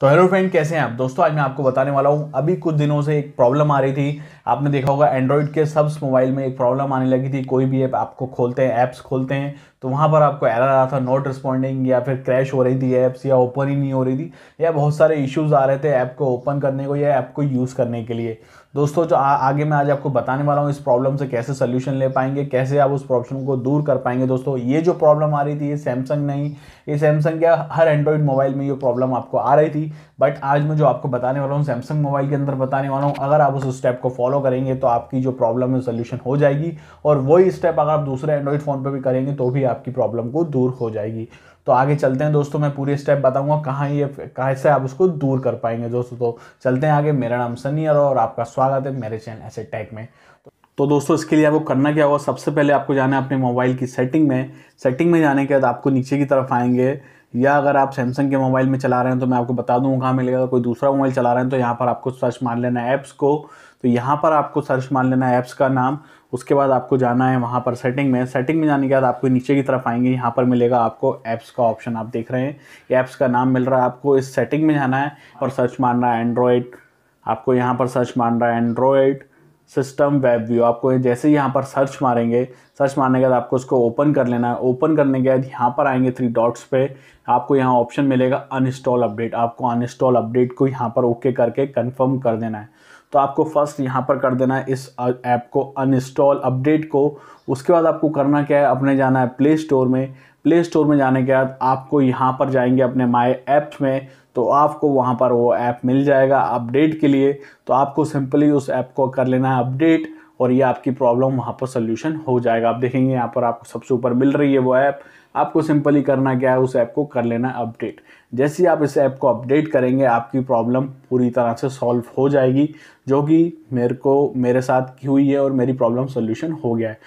तो hello friend कैसे हैं आप दोस्तों आज मैं आपको बताने वाला हूं अभी कुछ दिनों से एक प्रॉब्लम आ रही थी आपने देखा होगा एंड्रॉयड के सब्स मोबाइल में एक प्रॉब्लम आने लगी थी कोई भी ऐप आपको खोलते हैं ऐप्स खोलते हैं तो वहाँ पर आपको एरर आ रहा था नॉट रिस्पॉन्डिंग या फिर क्रैश हो रही थी ऐप्स या ओपन ही नहीं हो रही थी या बहुत सारे इश्यूज़ आ रहे थे ऐप को ओपन करने को या ऐप को यूज़ करने के लिए दोस्तों जो आ, आगे मैं आज आपको बताने वाला हूँ इस प्रॉब्लम से कैसे सोल्यूशन ले पाएंगे कैसे आप उस प्रॉब्लम को दूर कर पाएंगे दोस्तों ये जो प्रॉब्लम आ रही थी ये सैमसंग नहीं ये सैमसंग क्या हर एंड्रॉयड मोबाइल में ये प्रॉब्लम आपको आ रही थी बट आज मैं जो आपको बताने वाला हूँ सैमसंग मोबाइल के अंदर बताने वाला हूँ अगर आप उस स्टेप को फॉलो फॉलो करेंगे तो आपकी जो प्रॉब्लम है सोल्यूशन हो जाएगी और वही स्टेप अगर आप दूसरे एंड्रॉइड फ़ोन पर भी करेंगे तो भी आपकी प्रॉब्लम को दूर हो जाएगी तो आगे चलते हैं दोस्तों मैं पूरी स्टेप बताऊंगा कहाँ ये कैसे आप उसको दूर कर पाएंगे दोस्तों तो चलते हैं आगे मेरा नाम सनी अरो और आपका स्वागत है मेरे चैनल ऐसे टैक में तो दोस्तों इसके लिए आपको करना क्या होगा सबसे पहले आपको जाना है अपने मोबाइल की सेटिंग में सेटिंग में जाने के बाद आपको नीचे की तरफ आएंगे या अगर आप सैमसंग के मोबाइल में चला रहे हैं तो मैं आपको बता दूँ कहाँ मिलेगा कोई दूसरा मोबाइल चला रहे हैं तो यहाँ पर आपको सर्च मार लेना है ऐप्स को तो यहाँ पर आपको सर्च मार लेना है ऐप्स का नाम उसके बाद आपको जाना है वहाँ पर सेटिंग में सेटिंग में जाने के बाद आपको नीचे की तरफ आएंगे यहाँ पर मिलेगा आपको ऐप्स का ऑप्शन आप देख रहे हैं ऐप्स का नाम मिल रहा है आपको इस सेटिंग में जाना है और सर्च मारना है एंड्रॉयड आपको यहाँ पर सर्च मारना है एंड्रॉयड सिस्टम वेब व्यू आपको जैसे ही यहाँ पर सर्च मारेंगे सर्च मारने के बाद आपको उसको ओपन कर लेना है ओपन करने के बाद यहाँ पर आएंगे थ्री डॉट्स पे आपको यहाँ ऑप्शन मिलेगा अनइंस्टॉल अपडेट आपको अनइंस्टॉल अपडेट को यहाँ पर ओके करके कंफर्म कर देना है तो आपको फर्स्ट यहाँ पर कर देना है इस ऐप को अनइंस्टॉल अपडेट को उसके बाद आपको करना क्या है अपने जाना है प्ले स्टोर में प्ले स्टोर में जाने के बाद आपको यहाँ पर जाएंगे अपने माय ऐप्स में तो आपको वहाँ पर वो ऐप मिल जाएगा अपडेट के लिए तो आपको सिंपली उस ऐप को कर लेना है अपडेट और ये आपकी प्रॉब्लम वहाँ पर सोल्यूशन हो जाएगा आप देखेंगे यहाँ पर आपको सबसे ऊपर मिल रही है वो ऐप आपको सिंपली करना क्या है उस ऐप को कर लेना अपडेट जैसे ही आप इस ऐप को अपडेट करेंगे आपकी प्रॉब्लम पूरी तरह से सॉल्व हो जाएगी जो कि मेरे को मेरे साथ की हुई है और मेरी प्रॉब्लम सोल्यूशन हो गया है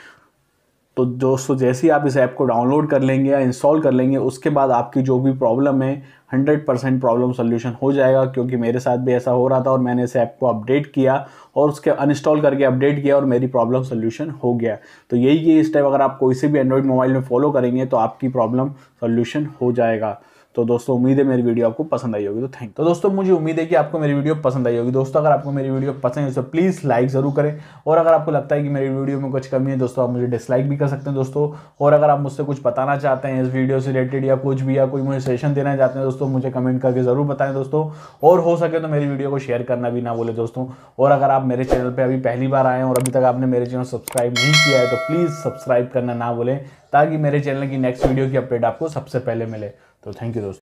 तो दोस्तों जैसे ही आप इस ऐप को डाउनलोड कर लेंगे या इंस्टॉल कर लेंगे उसके बाद आपकी जो भी प्रॉब्लम है हंड्रेड परसेंट प्रॉब्लम सोल्यूशन हो जाएगा क्योंकि मेरे साथ भी ऐसा हो रहा था और मैंने इस ऐप को अपडेट किया और उसके अनइंस्टॉल करके अपडेट किया और मेरी प्रॉब्लम सोल्यूशन हो गया तो यही ये स्टेप अगर आप कोई से भी एंड्रॉयड मोबाइल में फॉलो करेंगे तो आपकी प्रॉब्लम सोल्यूशन हो जाएगा तो दोस्तों उम्मीद है मेरी वीडियो आपको पसंद आई होगी तो थैंक तो दोस्तों मुझे उम्मीद है कि आपको मेरी वीडियो पसंद आई होगी दोस्तों अगर आपको मेरी वीडियो पसंद है तो प्लीज़ लाइक ज़रूर करें और अगर आपको लगता है कि मेरी वीडियो में कुछ कमी है दोस्तों आप मुझे डिसलाइक भी कर सकते हैं दोस्तों और अगर आप मुझसे कुछ बताना चाहते हैं इस वीडियो से रिलेटेड या कुछ भी या कोई मुझे सेशन देना चाहते हैं दोस्तों मुझे कमेंट करके ज़रूर बताएं दोस्तों और हो सके तो मेरी वीडियो को शेयर करना भी ना बोले दोस्तों और अगर आप मेरे चैनल पर अभी पहली बार आए और अभी तक आपने मेरे चैनल सब्सक्राइब नहीं किया है तो प्लीज़ सब्सक्राइब करना ना बोले ताकि मेरे चैनल की नेक्स्ट वीडियो की अपडेट आपको सबसे पहले मिले So thank you those.